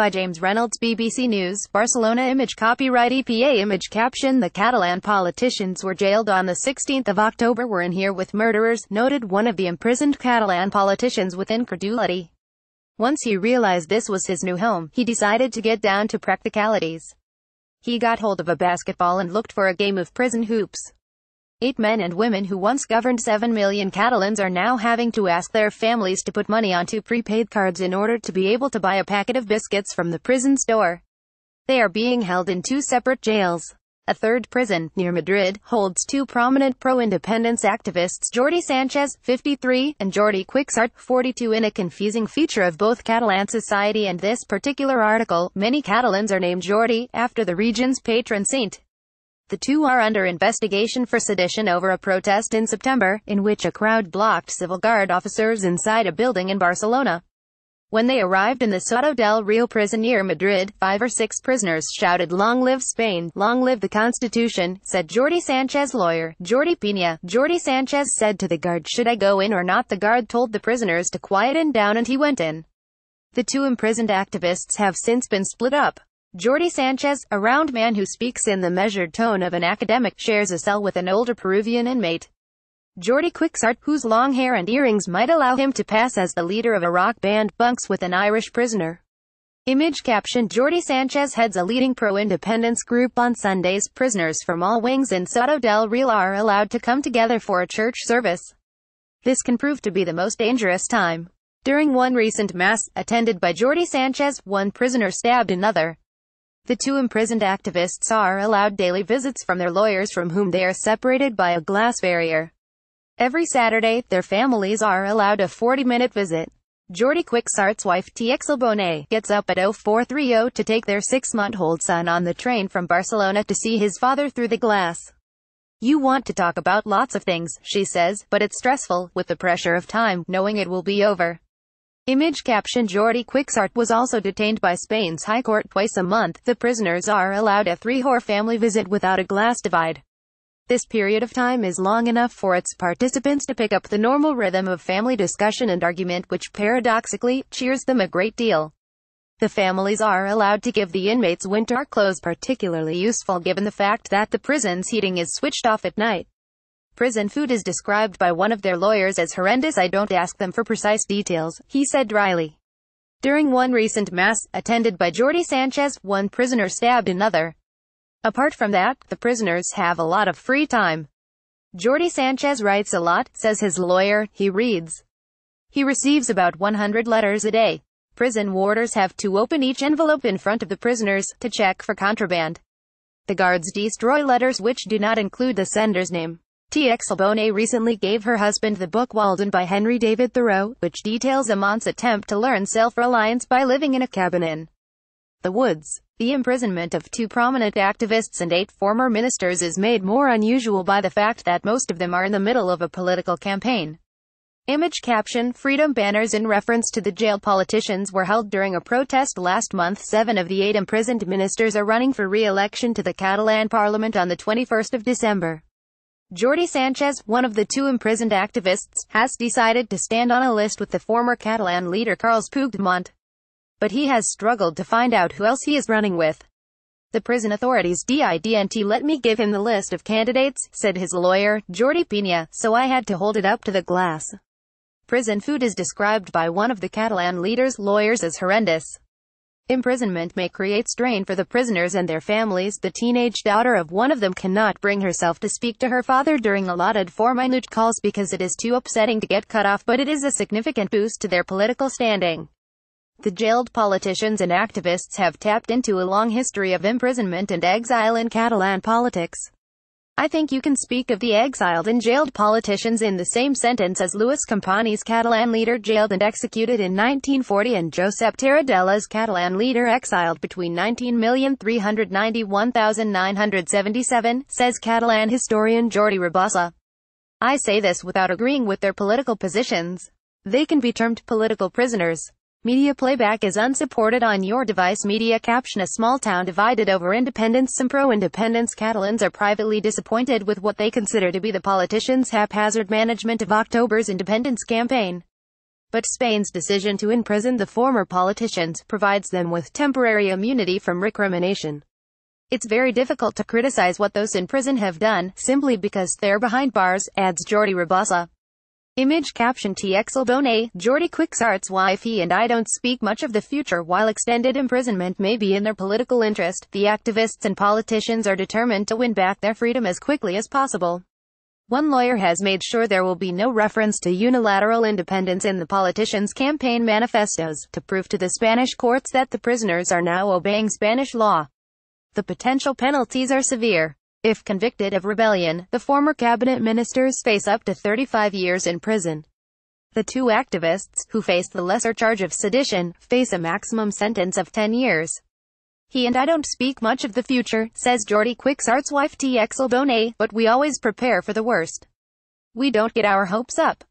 by James Reynolds BBC News, Barcelona Image Copyright EPA Image Caption The Catalan politicians were jailed on the 16th of October were in here with murderers, noted one of the imprisoned Catalan politicians with incredulity. Once he realized this was his new home, he decided to get down to practicalities. He got hold of a basketball and looked for a game of prison hoops. Eight men and women who once governed 7 million Catalans are now having to ask their families to put money onto prepaid cards in order to be able to buy a packet of biscuits from the prison store. They are being held in two separate jails. A third prison, near Madrid, holds two prominent pro-independence activists Jordi Sanchez, 53, and Jordi Quixart, 42 in a confusing feature of both Catalan society and this particular article, many Catalans are named Jordi, after the region's patron saint. The two are under investigation for sedition over a protest in September, in which a crowd blocked civil guard officers inside a building in Barcelona. When they arrived in the Soto del Rio prison near Madrid, five or six prisoners shouted Long live Spain, long live the Constitution, said Jordi Sanchez lawyer, Jordi Pina. Jordi Sanchez said to the guard should I go in or not the guard told the prisoners to quieten down and he went in. The two imprisoned activists have since been split up. Jordi Sanchez, a round man who speaks in the measured tone of an academic, shares a cell with an older Peruvian inmate. Jordi Quixart, whose long hair and earrings might allow him to pass as the leader of a rock band, bunks with an Irish prisoner. Image caption Jordi Sanchez heads a leading pro-independence group on Sundays. Prisoners from all wings in Soto del Real are allowed to come together for a church service. This can prove to be the most dangerous time. During one recent mass, attended by Jordi Sanchez, one prisoner stabbed another. The two imprisoned activists are allowed daily visits from their lawyers from whom they are separated by a glass barrier. Every Saturday, their families are allowed a 40-minute visit. Jordy Quicksart's wife TX Bonet gets up at 0430 to take their six-month-old son on the train from Barcelona to see his father through the glass. You want to talk about lots of things, she says, but it's stressful, with the pressure of time, knowing it will be over. Image caption Jordi Quixart was also detained by Spain's High Court twice a month. The prisoners are allowed a three-whore family visit without a glass divide. This period of time is long enough for its participants to pick up the normal rhythm of family discussion and argument which paradoxically, cheers them a great deal. The families are allowed to give the inmates winter clothes particularly useful given the fact that the prison's heating is switched off at night prison food is described by one of their lawyers as horrendous I don't ask them for precise details, he said dryly. During one recent mass, attended by Jordi Sanchez, one prisoner stabbed another. Apart from that, the prisoners have a lot of free time. Jordi Sanchez writes a lot, says his lawyer, he reads. He receives about 100 letters a day. Prison warders have to open each envelope in front of the prisoners, to check for contraband. The guards destroy letters which do not include the sender's name. T.X. Albone recently gave her husband the book Walden by Henry David Thoreau, which details Amant's attempt to learn self-reliance by living in a cabin in the woods. The imprisonment of two prominent activists and eight former ministers is made more unusual by the fact that most of them are in the middle of a political campaign. Image caption, freedom banners in reference to the jailed politicians were held during a protest last month. Seven of the eight imprisoned ministers are running for re-election to the Catalan parliament on the 21st of December. Jordi Sanchez, one of the two imprisoned activists, has decided to stand on a list with the former Catalan leader Carles Puigdemont. But he has struggled to find out who else he is running with. The prison authorities didn't let me give him the list of candidates, said his lawyer, Jordi Pina, so I had to hold it up to the glass. Prison food is described by one of the Catalan leader's lawyers as horrendous. Imprisonment may create strain for the prisoners and their families. The teenage daughter of one of them cannot bring herself to speak to her father during allotted four minute calls because it is too upsetting to get cut off but it is a significant boost to their political standing. The jailed politicians and activists have tapped into a long history of imprisonment and exile in Catalan politics. I think you can speak of the exiled and jailed politicians in the same sentence as Luis Companys Catalan leader jailed and executed in 1940 and Josep Tarradella's Catalan leader exiled between 19,391,977, says Catalan historian Jordi Rabassa. I say this without agreeing with their political positions. They can be termed political prisoners. Media playback is unsupported on your device. Media caption A small town divided over independence. Some pro-independence Catalans are privately disappointed with what they consider to be the politicians' haphazard management of October's independence campaign. But Spain's decision to imprison the former politicians provides them with temporary immunity from recrimination. It's very difficult to criticize what those in prison have done, simply because they're behind bars, adds Jordi Rabassa. Image caption TXL Exelbone, Jordi Quixart's wifey and I don't speak much of the future while extended imprisonment may be in their political interest, the activists and politicians are determined to win back their freedom as quickly as possible. One lawyer has made sure there will be no reference to unilateral independence in the politicians' campaign manifestos, to prove to the Spanish courts that the prisoners are now obeying Spanish law. The potential penalties are severe. If convicted of rebellion, the former cabinet ministers face up to 35 years in prison. The two activists, who face the lesser charge of sedition, face a maximum sentence of 10 years. He and I don't speak much of the future, says Jordi Quixart's wife T. Exelbone, but we always prepare for the worst. We don't get our hopes up.